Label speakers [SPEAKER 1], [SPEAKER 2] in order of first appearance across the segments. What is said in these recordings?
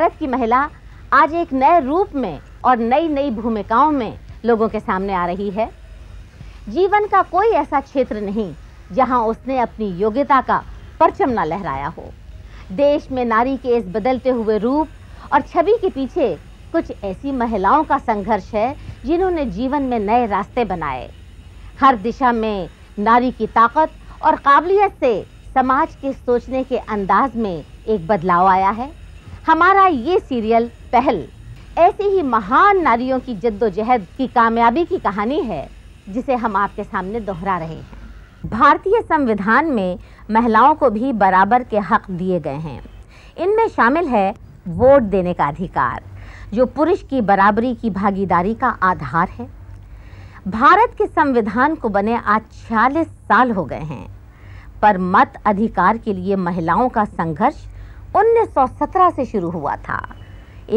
[SPEAKER 1] भारत की महिला आज एक नए रूप में और नई नई भूमिकाओं में लोगों के सामने आ रही है जीवन का कोई ऐसा क्षेत्र नहीं जहां उसने अपनी योग्यता का परचम न लहराया हो देश में नारी के इस बदलते हुए रूप और छवि के पीछे कुछ ऐसी महिलाओं का संघर्ष है जिन्होंने जीवन में नए रास्ते बनाए हर दिशा में नारी की ताकत और काबिलियत से समाज के सोचने के अंदाज में एक बदलाव आया है हमारा ये सीरियल पहल ऐसी ही महान नारियों की जद्दोजहद की कामयाबी की कहानी है जिसे हम आपके सामने दोहरा रहे हैं भारतीय संविधान में महिलाओं को भी बराबर के हक दिए गए हैं इनमें शामिल है वोट देने का अधिकार जो पुरुष की बराबरी की भागीदारी का आधार है भारत के संविधान को बने आज छियालीस साल हो गए हैं पर मत अधिकार के लिए महिलाओं का संघर्ष 1917 से शुरू हुआ था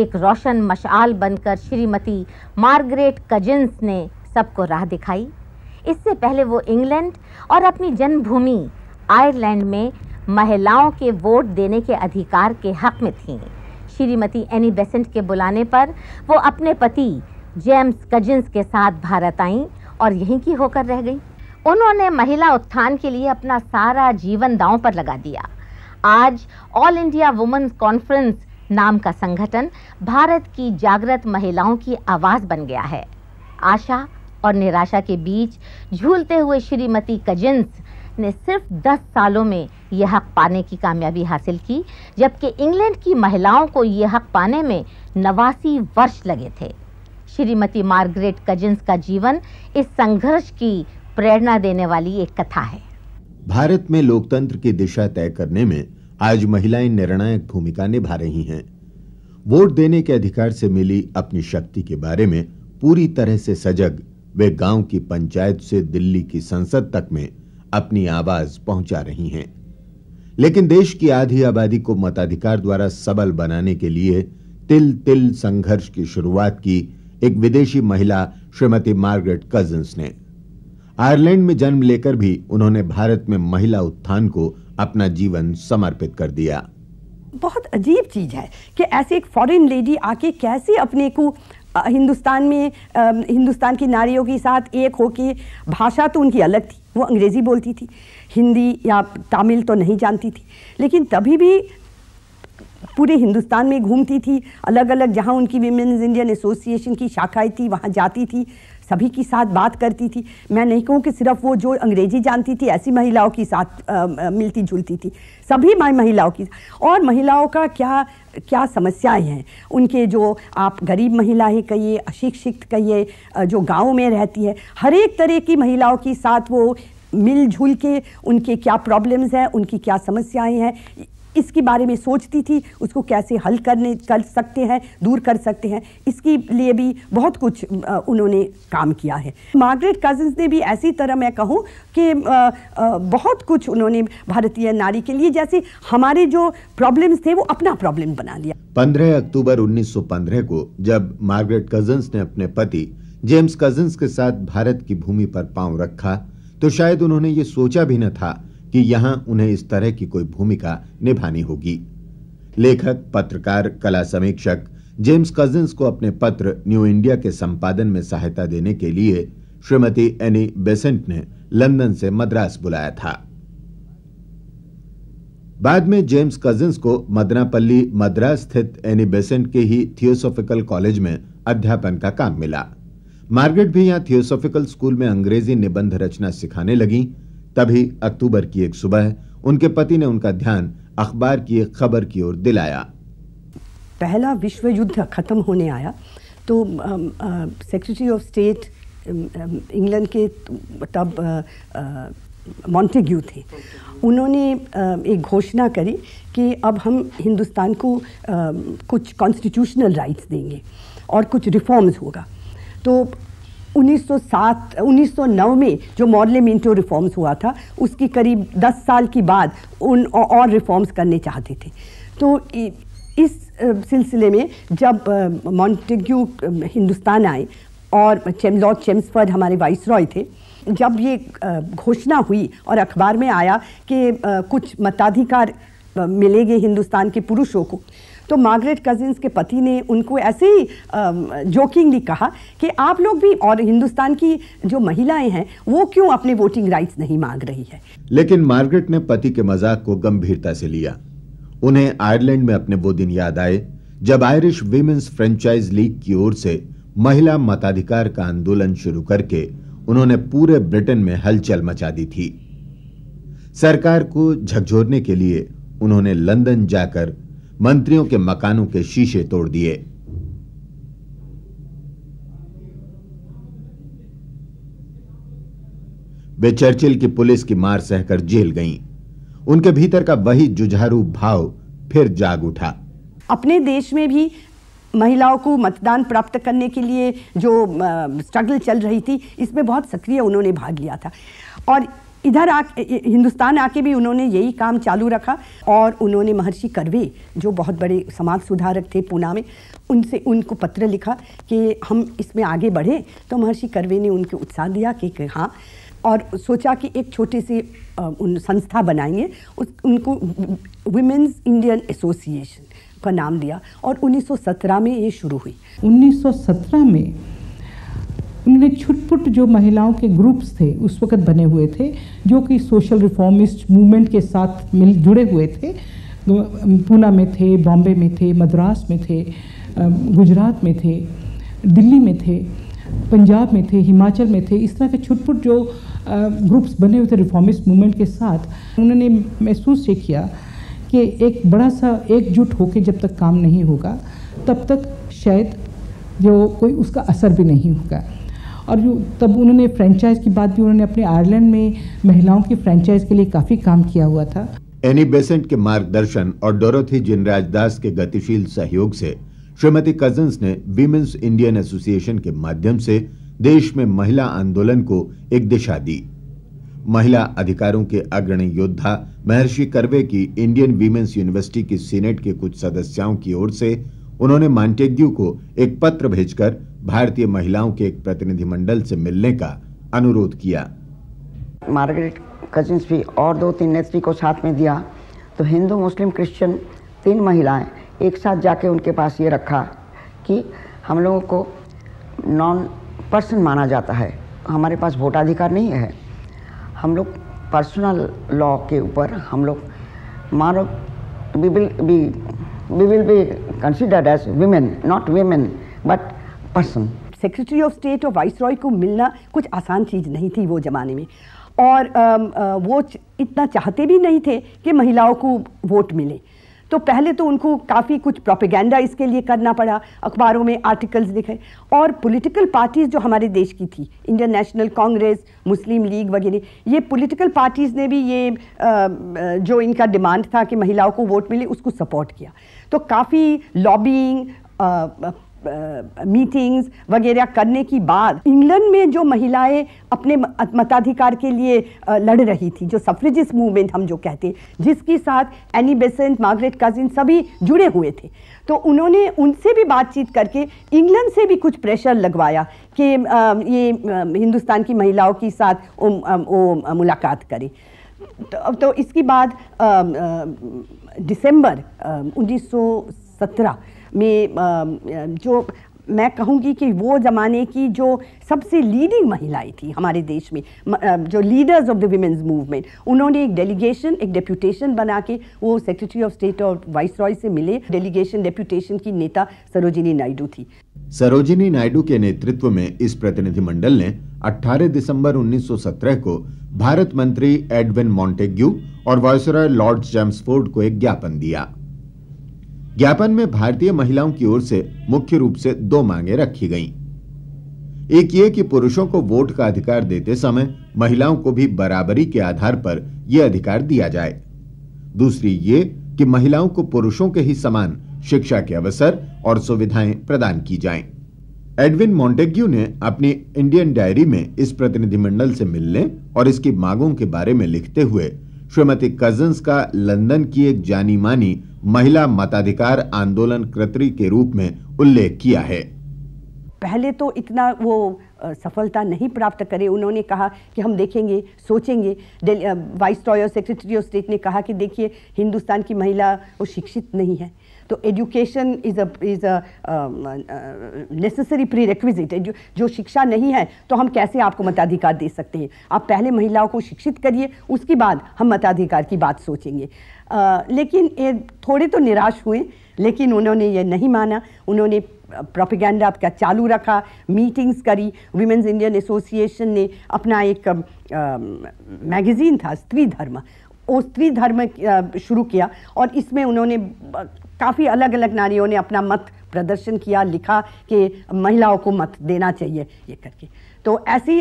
[SPEAKER 1] एक रोशन मशाल बनकर श्रीमती मार्गरेट कजिन्स ने सबको राह दिखाई इससे पहले वो इंग्लैंड और अपनी जन्मभूमि आयरलैंड में महिलाओं के वोट देने के अधिकार के हक में थीं श्रीमती एनी बेसेंट के बुलाने पर वो अपने पति जेम्स कजिन्स के साथ भारत आईं और यहीं की होकर रह गईं उन्होंने महिला उत्थान के लिए अपना सारा जीवन दांव पर लगा दिया आज ऑल इंडिया वुमेन्स कॉन्फ्रेंस नाम का संगठन भारत की जागृत महिलाओं की आवाज़ बन गया है आशा और निराशा के बीच झूलते हुए श्रीमती कजिन्स ने सिर्फ 10 सालों में यह हक पाने की कामयाबी हासिल की जबकि इंग्लैंड की महिलाओं को यह हक पाने में नवासी वर्ष लगे थे श्रीमती मार्गरेट कजिन्स का जीवन इस संघर्ष की प्रेरणा देने वाली एक कथा
[SPEAKER 2] है भारत में लोकतंत्र की दिशा तय करने में आज महिलाएं निर्णायक भूमिका निभा रही हैं वोट देने के अधिकार से मिली अपनी शक्ति के बारे में पूरी तरह से सजग वे गांव की पंचायत से दिल्ली की संसद तक में अपनी आवाज पहुंचा रही हैं लेकिन देश की आधी आबादी को मताधिकार द्वारा सबल बनाने के लिए तिल तिल संघर्ष की शुरुआत की एक विदेशी महिला श्रीमती मार्गरेट कजन्स ने आयरलैंड में जन्म लेकर भी उन्होंने भारत में महिला उत्थान को अपना जीवन समर्पित कर दिया
[SPEAKER 3] बहुत अजीब चीज़ है कि ऐसे एक फॉरेन लेडी आके कैसे अपने को हिंदुस्तान में हिंदुस्तान की नारियों के साथ एक हो के भाषा तो उनकी अलग थी वो अंग्रेज़ी बोलती थी हिंदी या तमिल तो नहीं जानती थी लेकिन तभी भी पूरे हिंदुस्तान में घूमती थी अलग अलग जहाँ उनकी विमेन्स इंडियन एसोसिएशन की शाखाएं थी वहाँ जाती थी सभी की साथ बात करती थी मैं नहीं कहूँ कि सिर्फ वो जो अंग्रेजी जानती थी ऐसी महिलाओं के साथ आ, मिलती जुलती थी सभी महिलाओं की और महिलाओं का क्या क्या समस्याएं हैं उनके जो आप गरीब महिलाएं कहिए अशिक्षित कहिए जो गाँव में रहती है हर एक तरह की महिलाओं के साथ वो मिलजुल के उनके क्या प्रॉब्लम्स हैं उनकी क्या समस्याएं हैं इसके बारे में सोचती थी उसको कैसे हल करने कर सकते हैं दूर कर सकते हैं इसके लिए भी बहुत कुछ उन्होंने काम किया है मार्गरेट कजन्स ने भी ऐसी तरह मैं कहूँ कि बहुत कुछ उन्होंने भारतीय नारी के लिए जैसे हमारे जो प्रॉब्लम्स थे वो अपना प्रॉब्लम बना लिया
[SPEAKER 2] 15 अक्टूबर 1915 को जब मार्गरेट कजन्स ने अपने पति जेम्स कजन्स के साथ भारत की भूमि पर पांव रखा तो शायद उन्होंने ये सोचा भी न था कि यहां उन्हें इस तरह की कोई भूमिका निभानी होगी लेखक पत्रकार कला समीक्षक जेम्स कजिन्स को अपने पत्र न्यू इंडिया के संपादन में सहायता देने के लिए श्रीमती एनी बेसेंट ने लंदन से मद्रास बुलाया था बाद में जेम्स कजिन्स को मदनापल्ली मद्रास स्थित एनी बेसेंट के ही थियोसोफिकल कॉलेज में अध्यापन का काम मिला मार्गरेट भी यहां थियोसोफिकल स्कूल में अंग्रेजी निबंध रचना सिखाने लगी तभी अक्टूबर की एक सुबह उनके पति ने उनका ध्यान अखबार की एक खबर की ओर दिलाया
[SPEAKER 3] पहला विश्व युद्ध खत्म होने आया तो सेक्रेटरी ऑफ स्टेट इंग्लैंड के तब मॉन्टेग्यू थे उन्होंने एक घोषणा करी कि अब हम हिंदुस्तान को कुछ कॉन्स्टिट्यूशनल राइट्स देंगे और कुछ रिफॉर्म्स होगा तो 1907 1909 में जो मॉडल मिंटो रिफॉर्म्स हुआ था उसकी करीब 10 साल की बाद उन और रिफॉर्म्स करने चाहते थे तो इस सिलसिले में जब मॉन्टेग्यू हिंदुस्तान आए और चेम लॉर्ड चेम्सफर्ड हमारे वाइस रॉय थे जब ये घोषणा हुई और अखबार में आया कि कुछ मताधिकार मिलेंगे हिंदुस्तान के पुरुषों को तो मार्गरेट कजिन्स के पति ने उनको ऐसे ही जोकिंगली कहा कि आप लोग भी और हिंदुस्तान की जो महिलाएं हैं वो क्यों अपने वोटिंग राइट्स नहीं मांग रही है
[SPEAKER 2] लेकिन मार्गरेट ने पति के मजाक को गंभीरता से लिया उन्हें आयरलैंड में अपने वो दिन याद आए जब आयरिश वीमेंस फ्रेंचाइज लीग की ओर से महिला मताधिकार का आंदोलन शुरू करके उन्होंने पूरे ब्रिटेन में हलचल मचा दी थी सरकार को झकझोरने के लिए उन्होंने लंदन जाकर मंत्रियों के मकानों के शीशे तोड़ दिए वे चर्चिल की पुलिस की मार सहकर जेल गईं। उनके भीतर का वही जुझारू भाव फिर जाग उठा
[SPEAKER 3] अपने देश में भी महिलाओं को मतदान प्राप्त करने के लिए जो स्ट्रगल चल रही थी इसमें बहुत सक्रिय उन्होंने भाग लिया था और इधर आ हिंदुस्तान आके भी उन्होंने यही काम चालू रखा और उन्होंने महर्षि करवे जो बहुत बड़े समाज सुधारक थे पूना में उनसे उनको पत्र लिखा कि हम इसमें आगे बढ़े तो महर्षि करवे ने उनके उत्साह दिया कि हाँ और सोचा कि एक छोटी सी उन संस्था बनाएंगे उस उनको वुमेन्स इंडियन एसोसिएशन का नाम दिया और 1917 में ये शुरू हुई
[SPEAKER 4] 1917 में उन्होंने छुटपुट जो महिलाओं के ग्रुप्स थे उस वक़्त बने हुए थे जो कि सोशल रिफॉर्मिस्ट मूवमेंट के साथ मिल जुड़े हुए थे पूना में थे बॉम्बे में थे मद्रास में थे गुजरात में थे दिल्ली में थे पंजाब में थे हिमाचल में थे इस तरह के छुटपुट जो ग्रुप्स बने हुए थे रिफॉर्मिस्ट मूवमेंट के साथ उन्होंने महसूस ये किया कि एक बड़ा सा एकजुट होकर जब तक काम नहीं होगा तब तक शायद जो कोई उसका असर भी नहीं होगा और जो तब उन्होंने फ्रेंचाइज की बात भी उन्होंने अपने आयरलैंड में महिलाओं की फ्रेंचाइज के लिए काफ़ी काम किया हुआ था
[SPEAKER 2] एनी बेसेंट के मार्गदर्शन और डोरोथी जिनराज दास के गतिशील सहयोग से श्रीमती कजन्स ने वीमेंस इंडियन एसोसिएशन के माध्यम से देश में महिला आंदोलन को एक दिशा दी महिला अधिकारों के अग्रणी योद्धा महर्षि करवे की इंडियन वीमेंस यूनिवर्सिटी की सीनेट के कुछ सदस्यों की ओर से उन्होंने मांटेग्यू को एक पत्र भेजकर भारतीय महिलाओं के एक प्रतिनिधिमंडल से मिलने का अनुरोध किया मार्गरेट
[SPEAKER 3] कजिन्स भी और दो तीन नेत्री को साथ में दिया तो हिंदू मुस्लिम क्रिश्चियन तीन महिलाएं एक साथ जाके उनके पास ये रखा कि हम लोगों को नॉन पर्सन माना जाता है हमारे पास वोटाधिकार नहीं है हम लोग पर्सनल लॉ के ऊपर हम लोग मानो we will be we will be considered as women not women but person secretary of state और वाइस रॉय को मिलना कुछ आसान चीज़ नहीं थी वो ज़माने में और वो इतना चाहते भी नहीं थे कि महिलाओं को वोट मिले तो पहले तो उनको काफ़ी कुछ प्रोपेगेंडा इसके लिए करना पड़ा अखबारों में आर्टिकल्स लिखे और पॉलिटिकल पार्टीज़ जो हमारे देश की थी Indian national congress Muslim league वगैरह ये पॉलिटिकल पार्टीज़ ने भी ये जो इनका डिमांड था कि महिलाओं को वोट मिले उसको सपोर्ट किया तो काफ़ी लॉबिंग मीटिंग्स वगैरह करने की बाद इंग्लैंड में जो महिलाएं अपने मताधिकार के लिए लड़ रही थी जो सफ्रेजिस मूवमेंट हम जो कहते जिसके साथ एनी बेसेंट मार्गरेट कजिन सभी जुड़े हुए थे तो उन्होंने उनसे भी बातचीत करके इंग्लैंड से भी कुछ प्रेशर लगवाया कि ये हिंदुस्तान की महिलाओं के साथ वो मुलाकात करें तो, तो इसके बाद दिसंबर उन्नीस में जो मैं कहूंगी कि वो ज़माने की जो सबसे लीडिंग महिलाएं थी हमारे देश में जो leaders of the women's movement उन्होंने एक डेलीगेशन एक डेप्यूटेशन बना के वो सेक्रेटरी ऑफ स्टेट और वाइस रॉय से मिले डेलीगेशन डेप्यूटेशन की नेता सरोजिनी नायडू थी
[SPEAKER 2] सरोजिनी नायडू के नेतृत्व में इस प्रतिनिधिमंडल ने 18 दिसंबर 1917 को भारत मंत्री एडविन मॉन्टेग्यू और वायसराय लॉर्ड जेम्सफोर्ड को एक ज्ञापन दिया ज्ञापन में भारतीय महिलाओं की ओर से मुख्य रूप से दो मांगे रखी गई एक ये कि पुरुषों को वोट का अधिकार देते समय महिलाओं को भी बराबरी के आधार पर यह अधिकार दिया जाए दूसरी ये कि महिलाओं को पुरुषों के ही समान शिक्षा के अवसर और सुविधाएं प्रदान की जाएं। एडविन मॉन्टेग्यू ने अपनी इंडियन डायरी में इस प्रतिनिधिमंडल से मिलने और इसकी मांगों के बारे में लिखते हुए श्रीमती कजन्स का लंदन की एक जानी मानी महिला मताधिकार आंदोलन कृत्री के रूप में उल्लेख किया है
[SPEAKER 3] पहले तो इतना वो सफलता नहीं प्राप्त करे उन्होंने कहा कि हम देखेंगे सोचेंगे वाइस रॉय और सेक्रेटरी ऑफ स्टेट ने कहा कि देखिए हिंदुस्तान की महिला वो शिक्षित नहीं है तो education is a is a necessary requisite जो शिक्षा नहीं है तो हम कैसे आपको मताधिकार दे सकते हैं आप पहले महिलाओं को शिक्षित करिए उसके बाद हम मताधिकार की बात सोचेंगे आ, लेकिन ये थोड़े तो निराश हुए लेकिन उन्होंने ये नहीं माना उन्होंने प्रोपिगेंडा आपका चालू रखा मीटिंग्स करी वीमेंस इंडियन एसोसिएशन ने अपना एक मैगज़ीन था स्त्री धर्म वो स्त्री धर्म शुरू किया और इसमें उन्होंने काफ़ी अलग अलग नारियों ने अपना मत प्रदर्शन किया लिखा कि महिलाओं को मत देना चाहिए ये करके तो ऐसी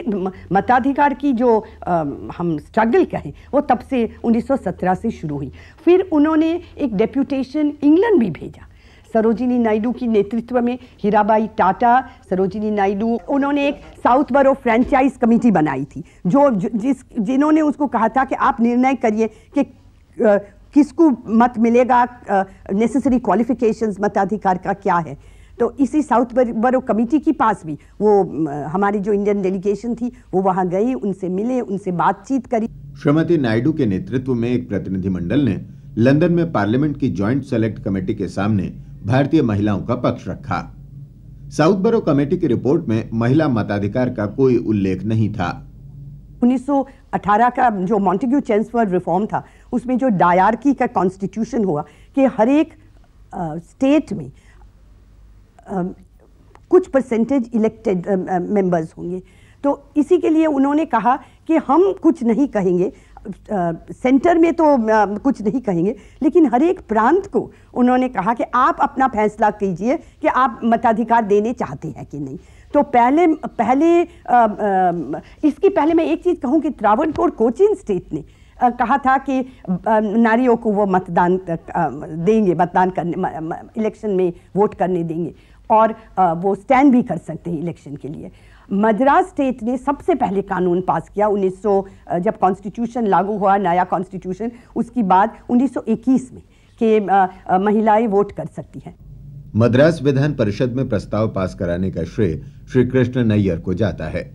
[SPEAKER 3] मताधिकार की जो आ, हम स्ट्रगल कहें वो तब से 1917 से शुरू हुई फिर उन्होंने एक डेप्यूटेशन इंग्लैंड भी भेजा सरोजिनी नायडू की नेतृत्व में हीराबाई टाटा सरोजिनी नायडू उन्होंने एक साउथ बरो फ्रेंचाइज कमेटी बनाई थी जो जिस जिन्होंने उसको कहा था कि आप निर्णय करिए कि किसको मत मिलेगा नेसेसरी क्वालिफिकेशंस मताधिकार का क्या है तो इसी साउथ बरो कमेटी के पास भी वो हमारी जो इंडियन डेलीगेशन थी वो वहाँ गई उनसे मिले उनसे बातचीत करी
[SPEAKER 2] श्रीमती नायडू के नेतृत्व में एक प्रतिनिधिमंडल ने लंदन में पार्लियामेंट की ज्वाइंट सेलेक्ट कमेटी के सामने भारतीय महिलाओं का पक्ष रखा साउथ बरो कमेटी की रिपोर्ट में महिला मताधिकार का कोई उल्लेख नहीं था
[SPEAKER 3] 18 का जो मॉन्टिग्यू चेंसफर्ड रिफॉर्म था उसमें जो डायार्की का कॉन्स्टिट्यूशन हुआ कि हर एक स्टेट में कुछ परसेंटेज इलेक्टेड मेंबर्स होंगे तो इसी के लिए उन्होंने कहा कि हम कुछ नहीं कहेंगे सेंटर में तो कुछ नहीं कहेंगे लेकिन हर एक प्रांत को उन्होंने कहा कि आप अपना फैसला कीजिए कि आप मताधिकार देने चाहते हैं कि नहीं तो पहले पहले आ, आ, इसकी पहले मैं एक चीज़ कहूँ कि त्रावणकोर कोचिन स्टेट ने कहा था कि नारियों को वो मतदान देंगे मतदान करने इलेक्शन में वोट करने देंगे और वो स्टैंड भी कर सकते हैं इलेक्शन के लिए मद्रास स्टेट ने सबसे पहले कानून पास किया 1900 जब कॉन्स्टिट्यूशन लागू हुआ नया कॉन्स्टिट्यूशन उसकी बाद 1921 में कि महिलाएं वोट कर सकती हैं
[SPEAKER 2] मद्रास विधान परिषद में प्रस्ताव पास कराने का श्रेय श्री कृष्ण नैयर को जाता है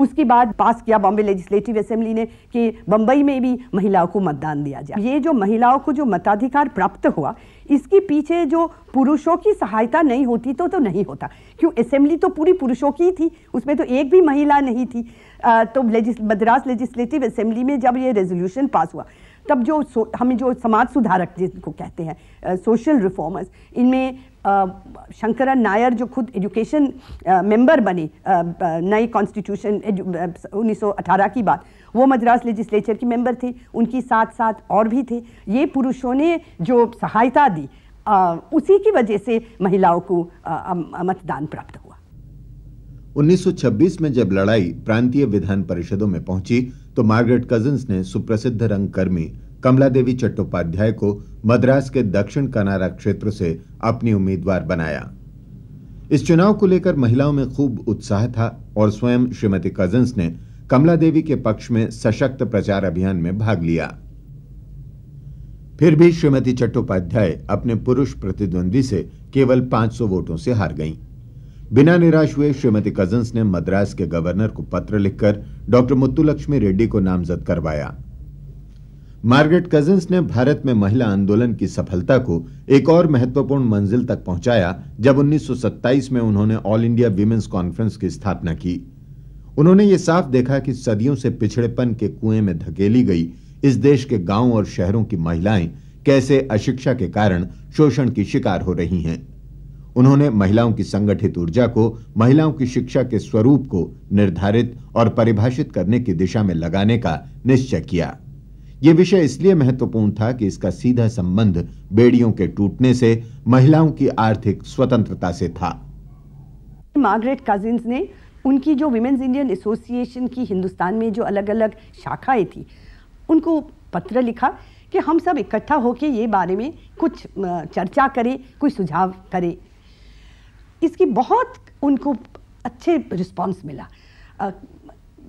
[SPEAKER 3] उसके बाद पास किया बॉम्बे लेजिस्लेटिव असेंबली ने कि बंबई में भी महिलाओं को मतदान दिया जाए ये जो महिलाओं को जो मताधिकार प्राप्त हुआ इसके पीछे जो पुरुषों की सहायता नहीं होती तो तो नहीं होता क्यों असेंबली तो पूरी पुरुषों की थी उसमें तो एक भी महिला नहीं थी आ, तो लेजिस, मद्रास लेजिस्लेटिव असेंबली में जब ये रेजोल्यूशन पास हुआ तब जो हम जो समाज सुधारक जिसको कहते हैं सोशल रिफॉर्मर्स इनमें शंकरन नायर जो खुद एजुकेशन मेंबर बने नए कॉन्स्टिट्यूशन उन्नीस की बात वो मद्रास लेजिस्लेचर की मेंबर थे उनकी साथ साथ और भी थे ये पुरुषों ने जो सहायता दी आ, उसी की वजह से महिलाओं को मतदान प्राप्त हुआ
[SPEAKER 2] 1926 में जब लड़ाई प्रांतीय विधान परिषदों में पहुंची तो मार्गरेट कजिन्स ने सुप्रसिद्ध रंगकर्मी कमला देवी चट्टोपाध्याय को मद्रास के दक्षिण कनारा क्षेत्र से अपनी उम्मीदवार बनाया इस चुनाव को लेकर महिलाओं में खूब उत्साह था और स्वयं श्रीमती कजन्स ने कमला देवी के पक्ष में सशक्त प्रचार अभियान में भाग लिया फिर भी श्रीमती चट्टोपाध्याय अपने पुरुष प्रतिद्वंदी से केवल 500 वोटों से हार गईं। बिना निराश हुए श्रीमती कजन्स ने मद्रास के गवर्नर को पत्र लिखकर डॉक्टर मुत्तुलक्ष्मी रेड्डी को नामजद करवाया मार्गरेट कजिन्स ने भारत में महिला आंदोलन की सफलता को एक और महत्वपूर्ण मंजिल तक पहुंचाया जब 1927 में उन्होंने ऑल इंडिया वीमेंस कॉन्फ्रेंस की स्थापना की उन्होंने ये साफ देखा कि सदियों से पिछड़ेपन के कुएं में धकेली गई इस देश के गांव और शहरों की महिलाएं कैसे अशिक्षा के कारण शोषण की शिकार हो रही हैं उन्होंने महिलाओं की संगठित ऊर्जा को महिलाओं की शिक्षा के स्वरूप को निर्धारित और परिभाषित करने की दिशा में लगाने का निश्चय किया यह विषय इसलिए महत्वपूर्ण था कि इसका सीधा संबंध बेड़ियों के टूटने से महिलाओं की आर्थिक स्वतंत्रता से था
[SPEAKER 3] मार्गरेट कजिन्स ने उनकी जो विमेंस इंडियन एसोसिएशन की हिंदुस्तान में जो अलग अलग शाखाएं थी उनको पत्र लिखा कि हम सब इकट्ठा होकर ये बारे में कुछ चर्चा करें कोई सुझाव करें इसकी बहुत उनको अच्छे रिस्पांस मिला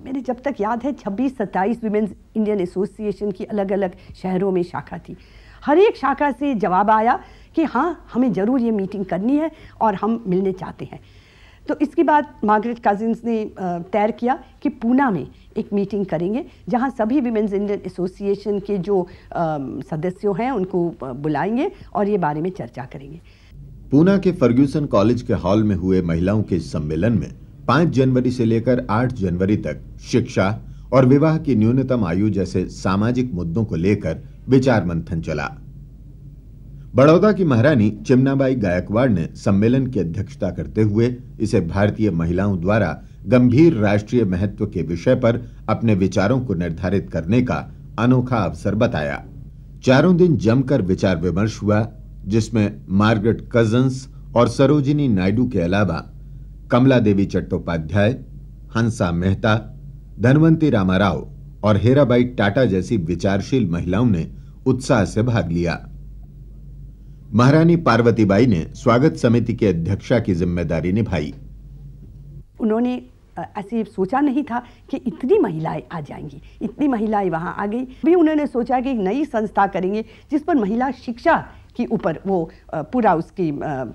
[SPEAKER 3] मेरे जब तक याद है छब्बीस सत्ताईस वीमेंस इंडियन एसोसिएशन की अलग अलग शहरों में शाखा थी हर एक शाखा से जवाब आया कि हाँ हमें ज़रूर ये मीटिंग करनी है और हम मिलने चाहते हैं तो इसके बाद मार्गरेट कजिन्स ने तैर किया कि पूना में एक मीटिंग करेंगे जहाँ सभी वीमेंस इंडियन एसोसिएशन के जो सदस्यों हैं उनको बुलाएंगे और ये बारे में चर्चा करेंगे
[SPEAKER 2] पूना के फर्ग्यूसन कॉलेज के हॉल में हुए महिलाओं के सम्मेलन में पांच जनवरी से लेकर आठ जनवरी तक शिक्षा और विवाह की न्यूनतम आयु जैसे सामाजिक मुद्दों को लेकर विचार मंथन चला बड़ौदा की महारानी चिमनाबाई गायकवाड़ ने सम्मेलन की अध्यक्षता करते हुए इसे भारतीय महिलाओं द्वारा गंभीर राष्ट्रीय महत्व के विषय पर अपने विचारों को निर्धारित करने का अनोखा अवसर बताया चारों दिन जमकर विचार विमर्श हुआ जिसमें मार्गरेट कजन्स और सरोजिनी नायडू के अलावा कमला देवी चट्टोपाध्याय हंसा मेहता धनवंती रामाराव और हेराबाई टाटा जैसी विचारशील महिलाओं ने उत्साह से भाग लिया महारानी पार्वतीबाई ने स्वागत समिति के अध्यक्षा की जिम्मेदारी निभाई
[SPEAKER 3] उन्होंने ऐसे सोचा नहीं था कि इतनी महिलाएं आ जाएंगी इतनी महिलाएं वहां आ गई भी उन्होंने सोचा कि एक नई संस्था करेंगे जिस पर महिला शिक्षा के ऊपर वो पूरा उसकी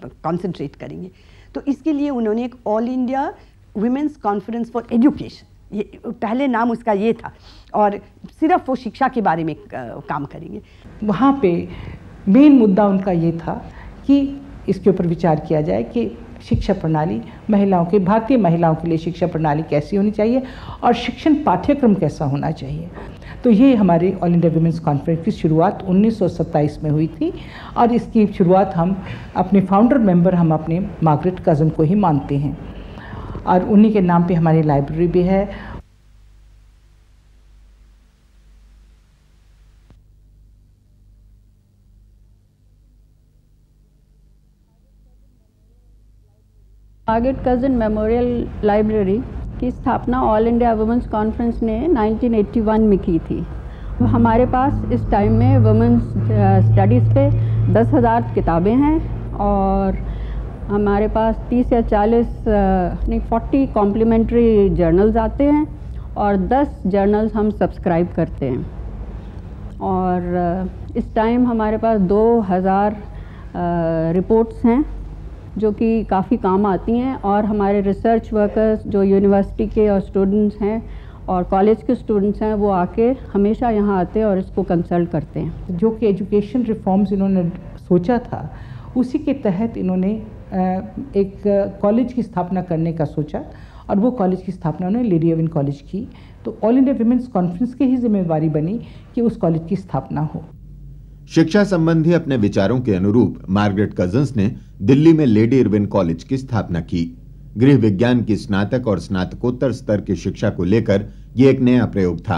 [SPEAKER 3] कॉन्सेंट्रेट करेंगे तो इसके लिए उन्होंने एक all India women's conference for education ये पहले नाम उसका ये था और सिर्फ वो शिक्षा के बारे
[SPEAKER 4] में काम करेंगे वहाँ पे मेन मुद्दा उनका ये था कि इसके ऊपर विचार किया जाए कि शिक्षा प्रणाली महिलाओं के भारतीय महिलाओं के लिए शिक्षा प्रणाली कैसी होनी चाहिए और शिक्षण पाठ्यक्रम कैसा होना चाहिए तो ये हमारी ऑल इंडिया वीमेंस कॉन्फ्रेंस की शुरुआत 1927 में हुई थी और इसकी शुरुआत हम अपने फाउंडर मेंबर हम अपने मार्गरेट कज़न को ही मानते हैं और उन्हीं के नाम पे हमारी लाइब्रेरी भी है मार्गेट कज़न मेमोरियल लाइब्रेरी की स्थापना ऑल इंडिया वुमेंस कॉन्फ्रेंस ने 1981 में की थी हमारे पास इस टाइम में वुमेंस स्टडीज़ uh, पे दस हज़ार किताबें हैं और हमारे पास तीस या चालीस uh, नहीं फोर्टी कॉम्प्लीमेंट्री जर्नल्स आते हैं और दस जर्नल्स हम सब्सक्राइब करते हैं और uh, इस टाइम हमारे पास दो हज़ार रिपोर्ट्स हैं जो कि काफ़ी काम आती हैं और हमारे रिसर्च वर्कर्स जो यूनिवर्सिटी के और स्टूडेंट्स हैं और कॉलेज के स्टूडेंट्स हैं वो आके हमेशा यहाँ आते हैं और इसको कंसल्ट करते हैं जो कि एजुकेशन रिफॉर्म्स इन्होंने सोचा था उसी के तहत इन्होंने एक कॉलेज की स्थापना करने का सोचा और वो कॉलेज की स्थापना उन्होंने लेडी एविन कॉलेज की तो ऑल इंडिया विमेंस कॉन्फ्रेंस की ही जिम्मेवारी बनी कि उस कॉलेज की स्थापना हो
[SPEAKER 2] शिक्षा संबंधी अपने विचारों के अनुरूप मार्गरेट कजन्स ने दिल्ली में लेडी इरविन कॉलेज की स्थापना की गृह विज्ञान की स्नातक और स्नातकोत्तर स्तर की शिक्षा को लेकर यह एक नया प्रयोग था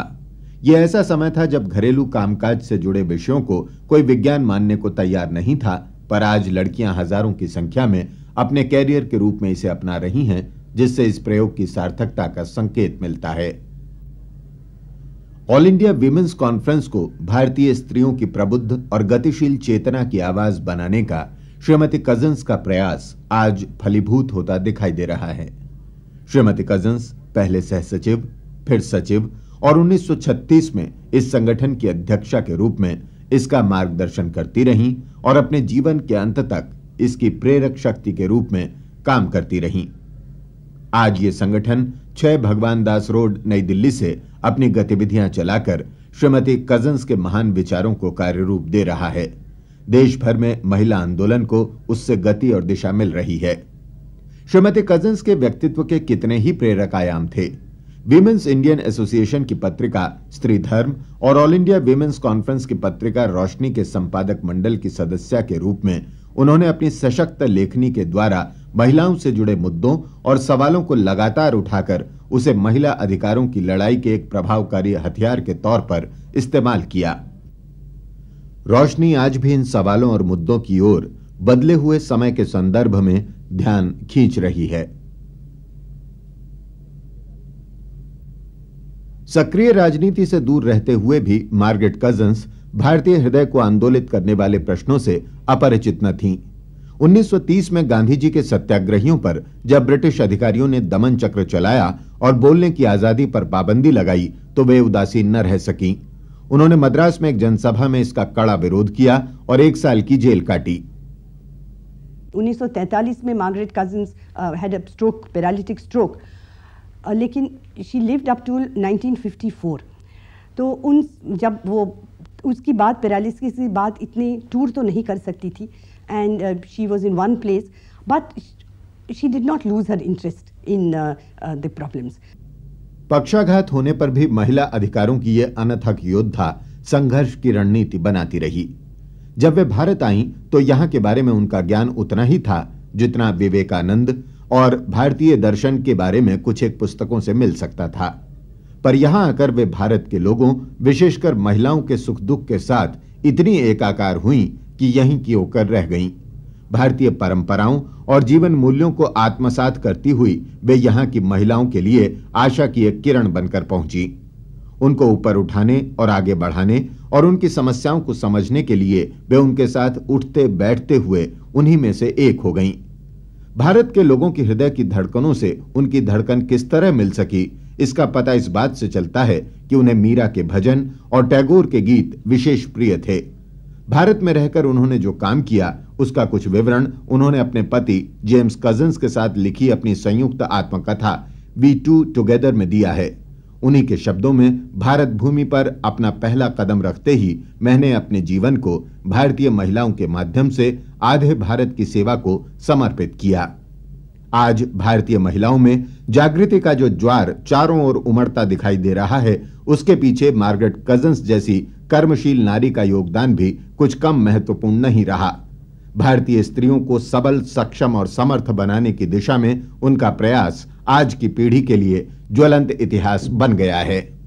[SPEAKER 2] यह ऐसा समय था जब घरेलू कामकाज से जुड़े विषयों को कोई विज्ञान मानने को तैयार नहीं था पर आज लड़कियां हजारों की संख्या में अपने कैरियर के रूप में इसे अपना रही हैं जिससे इस प्रयोग की सार्थकता का संकेत मिलता है ऑल इंडिया विमेंस कॉन्फ्रेंस को भारतीय स्त्रियों की प्रबुद्ध और गतिशील चेतना की आवाज बनाने का श्रीमती कजन्स का प्रयास आज फलीभूत होता दिखाई दे रहा है श्रीमती कजन्स पहले सह सचिव फिर सचिव और 1936 में इस संगठन की अध्यक्षा के रूप में इसका मार्गदर्शन करती रहीं और अपने जीवन के अंत तक इसकी प्रेरक शक्ति के रूप में काम करती रहीं आज ये संगठन छह भगवान दास रोड नई दिल्ली से अपनी गतिविधियां चलाकर श्रीमती कजन्स के महान विचारों को कार्य रूप दे रहा है देश भर में महिला आंदोलन को उससे गति और दिशा मिल रही है श्रीमती कजन्स के व्यक्तित्व के कितने ही प्रेरक आयाम थे वीमेंस इंडियन एसोसिएशन की पत्रिका स्त्री धर्म और ऑल इंडिया वीमेंस कॉन्फ्रेंस की पत्रिका रोशनी के संपादक मंडल की सदस्य के रूप में उन्होंने अपनी सशक्त लेखनी के द्वारा महिलाओं से जुड़े मुद्दों और सवालों को लगातार उठाकर उसे महिला अधिकारों की लड़ाई के एक प्रभावकारी हथियार के तौर पर इस्तेमाल किया रोशनी आज भी इन सवालों और मुद्दों की ओर बदले हुए समय के संदर्भ में ध्यान खींच रही है सक्रिय राजनीति से दूर रहते हुए भी मार्गेट कजन्स भारतीय हृदय को आंदोलित करने वाले प्रश्नों से अपरिचित न थीं। 1930 में गांधी जी के सत्याग्रहियों पर जब ब्रिटिश अधिकारियों ने दमन चक्र चलाया और बोलने की आजादी पर पाबंदी लगाई तो वे उदासीन न रह सकीं। उन्होंने मद्रास में एक जनसभा में इसका कड़ा विरोध किया और एक साल की जेल काटी
[SPEAKER 3] 1943 में Margaret Cousins had a stroke paralytic stroke लेकिन शी लिव्ड अप टू 1954 तो उन जब वो उसकी बात पैरालिसिस की बात इतने टूर तो नहीं कर सकती थी and she was in one place but she did not lose her interest in the problems
[SPEAKER 2] पक्षाघात होने पर भी महिला अधिकारों की यह अनथक योद्धा संघर्ष की रणनीति बनाती रही जब वे भारत आईं तो यहां के बारे में उनका ज्ञान उतना ही था जितना विवेकानंद और भारतीय दर्शन के बारे में कुछ एक पुस्तकों से मिल सकता था पर यहां आकर वे भारत के लोगों विशेषकर महिलाओं के सुख दुख के साथ इतनी एकाकार हुई कि यहीं की होकर रह गईं। भारतीय परंपराओं और जीवन मूल्यों को आत्मसात करती हुई वे यहाँ की महिलाओं के लिए आशा की एक किरण बनकर पहुंची उनको ऊपर उठाने और आगे बढ़ाने और उनकी समस्याओं को समझने के लिए वे उनके साथ उठते बैठते हुए उन्हीं में से एक हो गईं। भारत के लोगों के हृदय की धड़कनों से उनकी धड़कन किस तरह मिल सकी इसका पता इस बात से चलता है कि उन्हें मीरा के भजन और टैगोर के गीत विशेष प्रिय थे भारत में रहकर उन्होंने जो काम किया उसका कुछ विवरण उन्होंने अपने पति जेम्स कजन्स के साथ लिखी अपनी संयुक्त आत्मकथा वी टू टुगेदर में दिया है उन्हीं के शब्दों में भारत भूमि पर अपना पहला कदम रखते ही मैंने अपने जीवन को भारतीय महिलाओं के माध्यम से आधे भारत की सेवा को समर्पित किया आज भारतीय महिलाओं में जागृति का जो ज्वार चारों ओर उमड़ता दिखाई दे रहा है उसके पीछे मार्गरेट कजन्स जैसी कर्मशील नारी का योगदान भी कुछ कम महत्वपूर्ण नहीं रहा भारतीय स्त्रियों को सबल सक्षम और समर्थ बनाने की दिशा में उनका प्रयास आज की पीढ़ी के लिए ज्वलंत इतिहास बन गया है